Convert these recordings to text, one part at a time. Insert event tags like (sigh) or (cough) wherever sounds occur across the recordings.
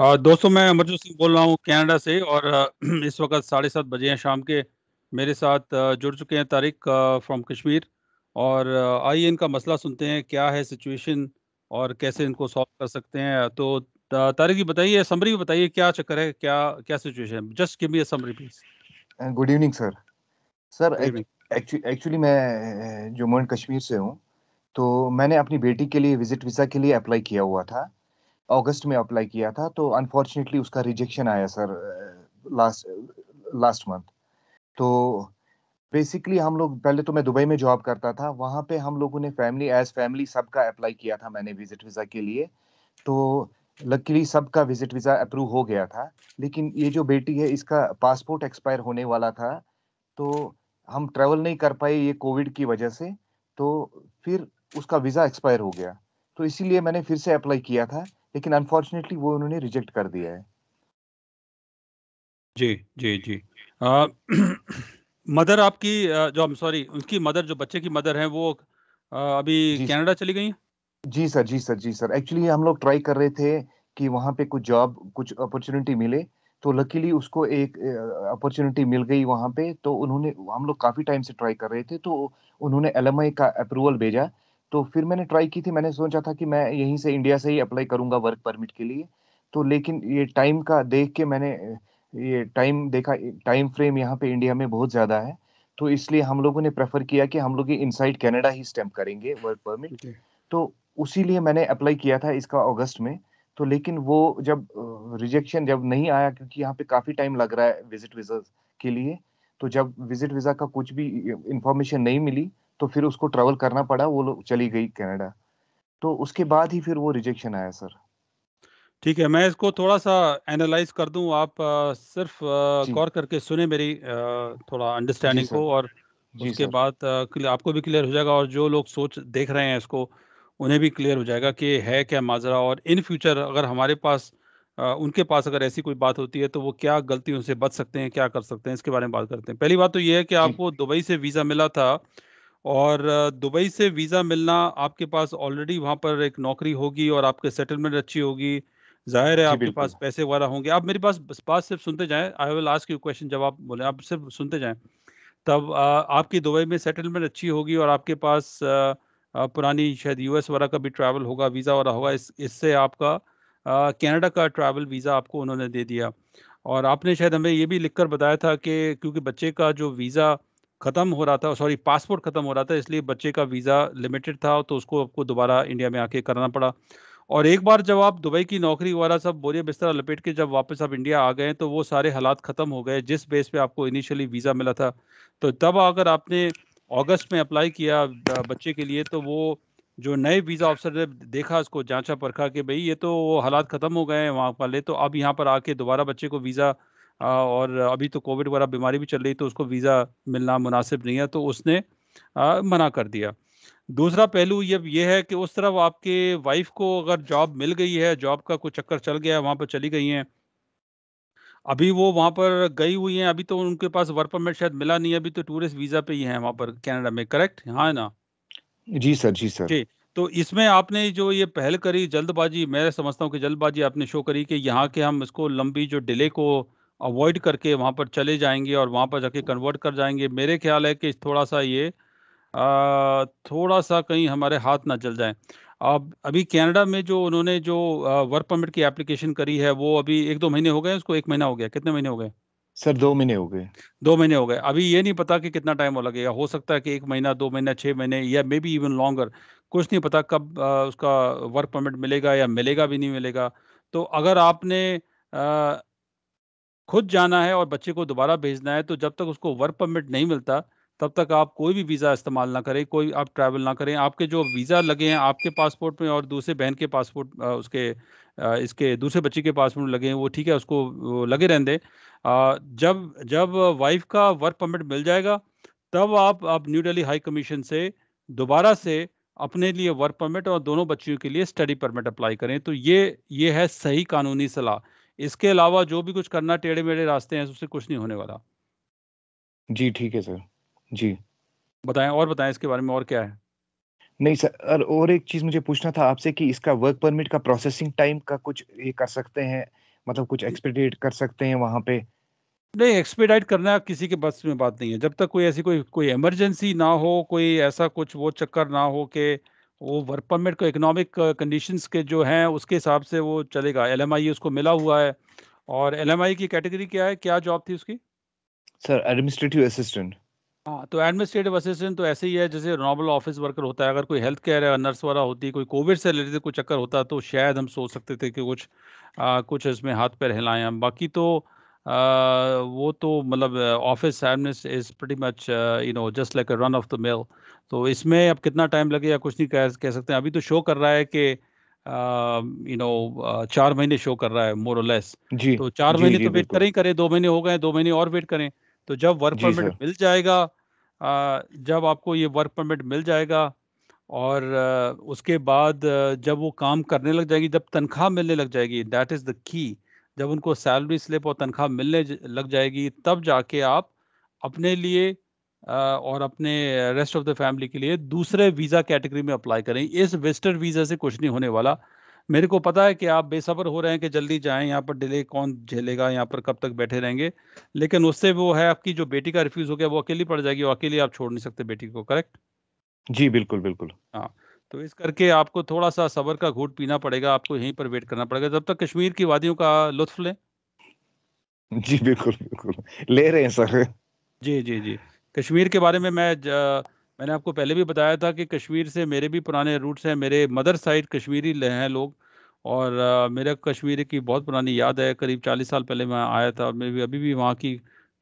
दोस्तों मैं अमरजोत सिंह बोल रहा हूँ कनाडा से और (clears throat) इस वक्त साढ़े सात बजे हैं शाम के मेरे साथ जुड़ चुके हैं तारिक फ्रॉम कश्मीर और आइए इनका मसला सुनते हैं क्या है सिचुएशन और कैसे इनको सॉल्व कर सकते हैं तो तारिक जी बताइए समरी बताइए क्या चक्कर है क्या क्या situation just give me summary please good evening sir sir actually मैं जम्मू एंड कश्मीर से हूँ तो मैंने अपनी बेटी के लिए विजिट वीज़ा के लिए अप्लाई किया हुआ था अगस्त में अप्लाई किया था तो अनफॉर्चुनेटली उसका रिजेक्शन आया सर लास्ट लास्ट मंथ तो बेसिकली हम लोग पहले तो मैं दुबई में जॉब करता था वहाँ पे हम लोगों ने फैमिली एज फैमिली सबका अप्लाई किया था मैंने विजिट वीज़ा के लिए तो लकीली सबका विजिट वीज़ा अप्रूव हो गया था लेकिन ये जो बेटी है इसका पासपोर्ट एक्सपायर होने वाला था तो हम ट्रेवल नहीं कर पाए ये कोविड की वजह से तो फिर उसका वीज़ा एक्सपायर हो गया तो इसीलिए मैंने फिर से अप्लाई किया था लेकिन अनफॉर्चुनेटली वो उन्होंने रिजेक्ट कर दिया है जी जी जी आ, (clears throat) मदर आपकी जो आई सॉरी उनकी मदर जो बच्चे की मदर है वो आ, अभी कनाडा चली गई जी सर जी सर जी सर एक्चुअली हम लोग ट्राई कर रहे थे कि वहाँ पे कुछ जॉब कुछ अपॉर्चुनिटी मिले तो लकीली उसको एक अपॉर्चुनिटी मिल गई वहाँ पे तो उन्होंने हम लोग काफ़ी टाइम से ट्राई कर रहे थे तो उन्होंने एल का अप्रूवल भेजा तो फिर मैंने ट्राई की थी मैंने सोचा था कि मैं यहीं से इंडिया से ही अप्लाई करूंगा वर्क परमिट के लिए तो लेकिन ये टाइम का देख के मैंने ये टाइम देखा टाइम फ्रेम यहाँ पे इंडिया में बहुत ज़्यादा है तो इसलिए हम लोगों ने प्रेफर किया कि हम लोग इन साइड कैनेडा ही स्टैम्प करेंगे वर्क परमिट okay. तो उसी लिए मैंने अप्लाई किया था इसका अगस्त में तो लेकिन वो जब रिजेक्शन जब नहीं आया क्योंकि यहाँ पे काफ़ी टाइम लग रहा है विजिट विजा के लिए तो जब विजिट वीज़ा का कुछ भी इंफॉर्मेशन नहीं मिली तो फिर उसको ट्रेवल करना पड़ा वो चली गई कनाडा तो उसके बाद ही फिर वो रिजेक्शन आया सर ठीक है मैं इसको थोड़ा सा एनालाइज कर दूं आप आ, सिर्फ गौर करके सुने मेरी आ, थोड़ा अंडरस्टैंडिंग को और उसके बाद आपको भी क्लियर हो जाएगा और जो लोग सोच देख रहे हैं इसको उन्हें भी क्लियर हो जाएगा कि है क्या माजरा और इन फ्यूचर अगर हमारे पास आ, उनके पास अगर ऐसी कोई बात होती है तो वो क्या गलतियों से बच सकते हैं क्या कर सकते हैं इसके बारे में बात करते हैं पहली बात तो ये है कि आपको दुबई से वीज़ा मिला था और दुबई से वीज़ा मिलना आपके पास ऑलरेडी वहाँ पर एक नौकरी होगी और आपके सेटलमेंट अच्छी होगी जाहिर है आपके पास पैसे वगैरह होंगे आप मेरे पास बात सिर्फ सुनते जाएं I will ask you question जब आप बोले आप सिर्फ सुनते जाएं तब आ, आपकी दुबई में सेटलमेंट अच्छी होगी और आपके पास आ, पुरानी शायद यूएस वगैरह का भी ट्रैवल होगा वीज़ा वगैरह होगा इस इससे आपका कनाडा का ट्रैवल वीज़ा आपको उन्होंने दे दिया और आपने शायद हमें ये भी लिख कर बताया था कि क्योंकि बच्चे का जो वीज़ा ख़त्म हो रहा था सॉरी पासपोर्ट ख़त्म हो रहा था इसलिए बच्चे का वीज़ा लिमिटेड था तो उसको आपको दोबारा इंडिया में आके करना पड़ा और एक बार जब आप दुबई की नौकरी वगैरह सब बोरिया बिस्तर लपेट के जब वापस आप इंडिया आ गए तो वो सारे हालात ख़त्म हो गए जिस बेस पे आपको इनिशियली वीज़ा मिला था तो तब अगर आपने अगस्त में अप्लाई किया बच्चे के लिए तो वो जो नए वीज़ा ऑफिसर ने देखा उसको जांचा परखा कि भाई ये तो वो हालात ख़त्म हो गए हैं वहाँ वाले तो अब यहाँ पर आके दोबारा बच्चे को वीज़ा और अभी तो कोविड वाला बीमारी भी चल रही तो उसको वीज़ा मिलना मुनासिब नहीं है तो उसने मना कर दिया दूसरा पहलू ये ये है कि उस तरफ आपके वाइफ को अगर जॉब मिल गई है जॉब का कुछ चक्कर चल गया है वहाँ पर चली गई हैं अभी वो वहाँ पर गई हुई हैं अभी तो उनके पास वर्क परमिट शायद मिला नहीं है अभी तो टूरिस्ट वीज़ा पे ही हैं वहाँ पर कनाडा में करेक्ट हाँ ना जी सर जी सर जी तो इसमें आपने जो ये पहल करी जल्दबाजी मैं समझता हूँ कि जल्दबाजी आपने शो करी कि यहाँ के हम इसको लंबी जो डिले को अवॉइड करके वहाँ पर चले जाएंगे और वहाँ पर जाके कन्वर्ट कर जाएंगे मेरे ख्याल है कि थोड़ा सा ये आ, थोड़ा सा कहीं हमारे हाथ ना चल जाए अब अभी कनाडा में जो उन्होंने जो वर्क परमिट की एप्लीकेशन करी है वो अभी एक दो महीने हो गए उसको एक महीना हो गया कितने महीने हो गए सर दो महीने हो गए दो महीने हो गए अभी ये नहीं पता कि कितना टाइम लगेगा हो सकता है कि एक महीना दो महीना छः महीने या मे बी इवन लॉन्गर कुछ नहीं पता कब आ, उसका वर्क परमिट मिलेगा या मिलेगा भी नहीं मिलेगा तो अगर आपने आ, खुद जाना है और बच्चे को दोबारा भेजना है तो जब तक उसको वर्क परमिट नहीं मिलता तब तक आप कोई भी वीज़ा इस्तेमाल ना करें कोई आप ट्रैवल ना करें आपके जो वीज़ा लगे हैं आपके पासपोर्ट में और दूसरे बहन के पासपोर्ट उसके इसके दूसरे बच्चे के पासपोर्ट लगे हैं वो ठीक है उसको लगे रहने दें जब जब वाइफ का वर्क परमिट मिल जाएगा तब आप आप न्यू दिल्ली हाई कमीशन से दोबारा से अपने लिए वर्क परमिट और दोनों बच्चियों के लिए स्टडी परमिट अप्लाई करें तो ये ये है सही कानूनी सलाह इसके अलावा जो भी कुछ करना टेढ़े मेढ़े रास्ते हैं उससे कुछ नहीं होने वाला जी ठीक है सर जी बताएं और बताएं इसके बारे में और क्या है नहीं सर और एक चीज मुझे पूछना था आपसे कि इसका वर्क परमिट का प्रोसेसिंग टाइम का कुछ ये कर सकते हैं मतलब कुछ एक्सपेडिट कर सकते हैं वहाँ पे नहीं एक्सपेडाइट करना किसी के बस में बात नहीं है जब तक कोई ऐसी कोई कोई इमरजेंसी ना हो कोई ऐसा कुछ वो चक्कर ना हो कि वो वर्क परमिट को इकोनॉमिक कंडीशंस के जो हैं उसके हिसाब से वो चलेगा एल उसको मिला हुआ है और एल की कैटेगरी क्या है क्या जॉब थी उसकी सर एडमिनिस्ट्रेटिव असिस्टेंट हाँ तो एडमिनिस्ट्रेटिव असिस्टेंट तो ऐसे ही है जैसे नॉर्मल ऑफिस वर्कर होता है अगर कोई हेल्थ केयर है नर्स वाला होती कोई कोविड से रिलेटेड कोई चक्कर होता तो शायद हम सोच सकते थे कि कुछ आ, कुछ इसमें हाथ पैर हिलाएं हम बाकी तो वो तो मतलब office admits is pretty much you know just like run of the mill तो इसमें अब कितना टाइम लगेगा कुछ नहीं कह कह सकते अभी तो शो कर रहा है कि यू नो चार महीने शो कर रहा है मोर लेस जी तो चार महीने तो वेट करें ही करें दो महीने हो गए दो महीने और वेट करें तो जब वर्क परमिट मिल जाएगा जब आपको ये वर्क परमिट मिल जाएगा और उसके बाद जब वो काम करने लग जाएगी जब तनख्वाह मिलने लग जाएगी दैट इज़ द की जब उनको सैलरी स्लिप और तनख्वाह मिलने लग जाएगी तब जाके आप अपने लिए और अपने रेस्ट ऑफ द फैमिली के लिए दूसरे वीज़ा कैटेगरी में अप्लाई करें इस वेस्टर वीज़ा से कुछ नहीं होने वाला मेरे को पता है कि आप बेसब्र हो रहे हैं कि जल्दी जाएं यहाँ पर डिले कौन झेलेगा यहाँ पर कब तक बैठे रहेंगे लेकिन उससे वो है आपकी जो बेटी का रिफ्यूज़ हो गया वो अकेली पड़ जाएगी और अकेली आप छोड़ नहीं सकते बेटी को करेक्ट जी बिल्कुल बिल्कुल हाँ तो इस करके आपको थोड़ा सा सबर का घूट पीना पड़ेगा आपको यहीं पर वेट करना पड़ेगा जब तक कश्मीर की वादियों का लुत्फ लें जी बिल्कुल बिल्कुल ले रहे हैं सर जी जी जी कश्मीर के बारे में मैं मैंने आपको पहले भी बताया था कि कश्मीर से मेरे भी पुराने रूट्स हैं मेरे मदर साइड कश्मीरी हैं लोग और आ, कश्मीर की बहुत पुरानी याद है करीब चालीस साल पहले मैं आया था मैं भी अभी भी वहाँ की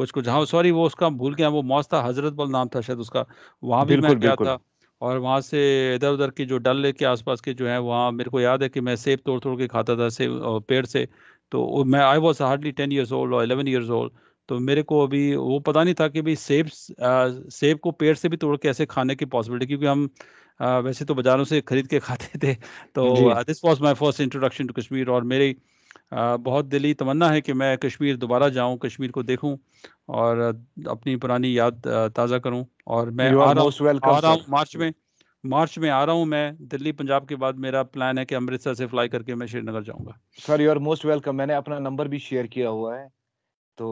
कुछ कुछ हाँ सॉरी वो उसका भूल गया वो मौस था बल नाम था शायद उसका वहाँ भी मैं गया था और वहाँ से इधर उधर की जो डल लेक के आसपास के जो है वहाँ मेरे को याद है कि मैं सेब तोड़ तोड़ के खाता था सेब पेड़ से तो मैं I was hardly ten years old और एलेवन ईयर्स ओल्ड तो मेरे को अभी वो पता नहीं था कि भाई सेब सेब को पेड़ से भी तोड़ के ऐसे खाने की पॉसिबिलिटी क्योंकि हम आ, वैसे तो बाज़ारों से खरीद के (laughs) खाते थे तो this was my first introduction to Kashmir और मेरी बहुत दिली तमन्ना है कि मैं कश्मीर दोबारा जाऊं कश्मीर को देखूं और अपनी पुरानी याद ताज़ा करूं और मैं आ रहा हूं मार्च में मार्च में आ रहा हूं मैं दिल्ली पंजाब के बाद मेरा प्लान है कि अमृतसर से फ्लाई करके मैं श्रीनगर जाऊंगा sir you are most welcome मैंने अपना नंबर भी शेयर किया हुआ है तो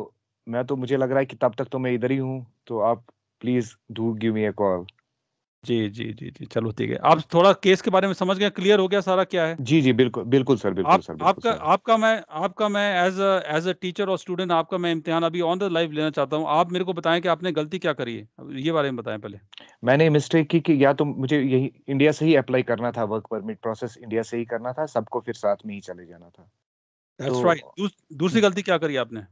मैं तो मुझे लग रहा है कि तब तक तो मैं इधर ही हूँ तो आप please do give me a call जी जी जी जी चलो ठीक है आप थोड़ा केस के बारे में समझ गए क्लियर हो गया सारा क्या है जी जी बिल्कुल बिल्कुल सर बिल्कुल आप, सर बिल्कुल आपका सर। आपका मैं आपका मैं एज एज अ टीचर और स्टूडेंट आपका मैं इम्तिहान अभी ऑन द लाइव लेना चाहता हूँ आप मेरे को बताएं कि आपने गलती क्या करी है ये बारे में बताएं पहले मैंने मिस्टेक की कि या तो मुझे यही इंडिया से ही अप्लाई करना था वर्क परमिट प्रोसेस इंडिया से ही करना था सबको फिर साथ में ही चले जाना था तो दूसरी हम्म। गलती क्या करी आपने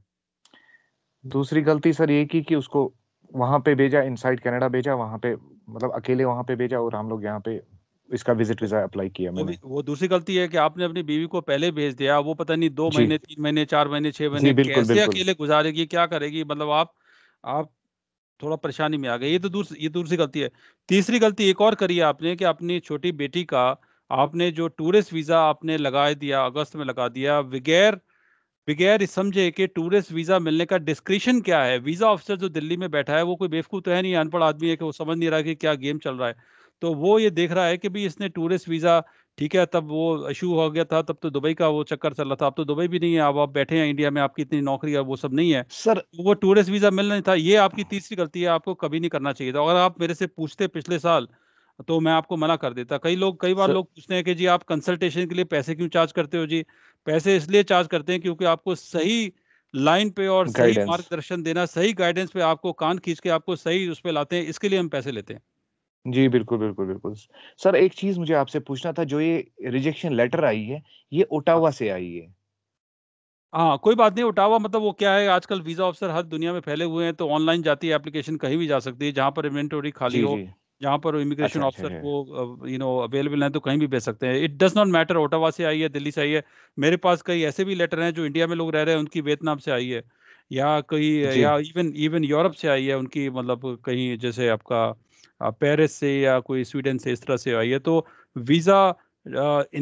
दूसरी गलती सर ये की कि उसको वहां पे भेजा इनसाइड कनाडा भेजा वहां पे मतलब अकेले वहाँ पे भेजा और हम लोग यहाँ पे इसका विजिट वीजा अप्लाई किया मैंने वो दूसरी गलती है कि आपने अपनी बीवी को पहले भेज दिया वो पता नहीं दो महीने तीन महीने चार महीने छह महीने कैसे अकेले गुजारेगी क्या करेगी मतलब आप आप थोड़ा परेशानी में आ गए ये तो दूसरी ये दूसरी गलती है तीसरी गलती एक और करी है आपने कि अपनी छोटी बेटी का आपने जो टूरिस्ट वीजा आपने लगा दिया अगस्त में लगा दिया बगैर बगैर समझे कि टूरिस्ट वीज़ा मिलने का डिस्क्रिप्शन क्या है वीज़ा ऑफिसर जो दिल्ली में बैठा है वो कोई बेवकूफ़ तो है नहीं अनपढ़ आदमी है कि वो समझ नहीं रहा कि क्या गेम चल रहा है तो वो ये देख रहा है कि भाई इसने टूरिस्ट वीज़ा ठीक है तब वो इशू हो गया था तब तो दुबई का वो चक्कर चल रहा था अब तो दुबई भी नहीं है अब आप बैठे हैं इंडिया में आपकी इतनी नौकरी है वो सब नहीं है सर तो वो टूरिस्ट वीज़ा मिल नहीं था ये आपकी तीसरी गलती है आपको कभी नहीं करना चाहिए था अगर आप मेरे से पूछते पिछले साल तो मैं आपको मना कर देता कई लोग कई बार लोग पूछते हैं कि जी आप कंसल्टेशन के लिए पैसे क्यों चार्ज करते हो जी पैसे इसलिए चार्ज करते हैं क्योंकि आपको सही लाइन पे और सही मार्गदर्शन देना सही गाइडेंस पे आपको कान खींच के आपको सही उस पर लाते हैं इसके लिए हम पैसे लेते हैं जी बिल्कुल बिल्कुल बिल्कुल सर एक चीज मुझे आपसे पूछना था जो ये रिजेक्शन लेटर आई है ये ओटावा से आई है हाँ कोई बात नहीं ओटावा मतलब वो क्या है आजकल वीजा ऑफिसर हर दुनिया में फैले हुए हैं तो ऑनलाइन जाती है एप्लीकेशन कहीं भी जा सकती है जहाँ पर इन्वेंटोरी खाली जी, हो जी. जहाँ पर इमिग्रेशन अच्छा, ऑफिसर अच्छा, अच्छा। को यू नो अवेलेबल हैं तो कहीं भी भेज सकते हैं it does not matter Ottawa से आई है दिल्ली से आई है मेरे पास कई ऐसे भी लेटर हैं जो इंडिया में लोग रह रहे हैं उनकी वियतनाम से आई है या कहीं या इवन इवन यूरोप से आई है उनकी मतलब कहीं जैसे आपका पेरिस से या कोई स्वीडन से इस तरह से आई है तो वीज़ा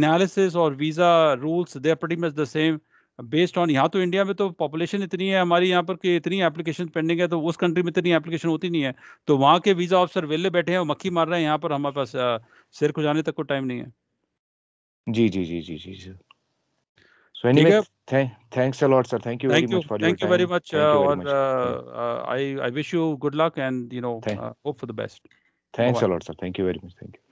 एनालिसिस और visa rules they are pretty much the same based on यहाँ तो इंडिया में तो पॉपुलेशन इतनी है हमारी यहाँ पर कि इतनी एप्लीकेशन पेंडिंग है तो उस कंट्री में इतनी एप्लीकेशन होती नहीं है तो वहाँ के वीज़ा ऑफिसर वेले बैठे हैं और मक्खी मार रहे हैं यहाँ पर हमारे पास सिर को जाने तक कोई टाइम नहीं है जी जी जी जी जी sir so thanks a lot sir thank you very much thank you very much और I I wish you good luck and you know hope for the best thanks a lot sir thank you very much thank you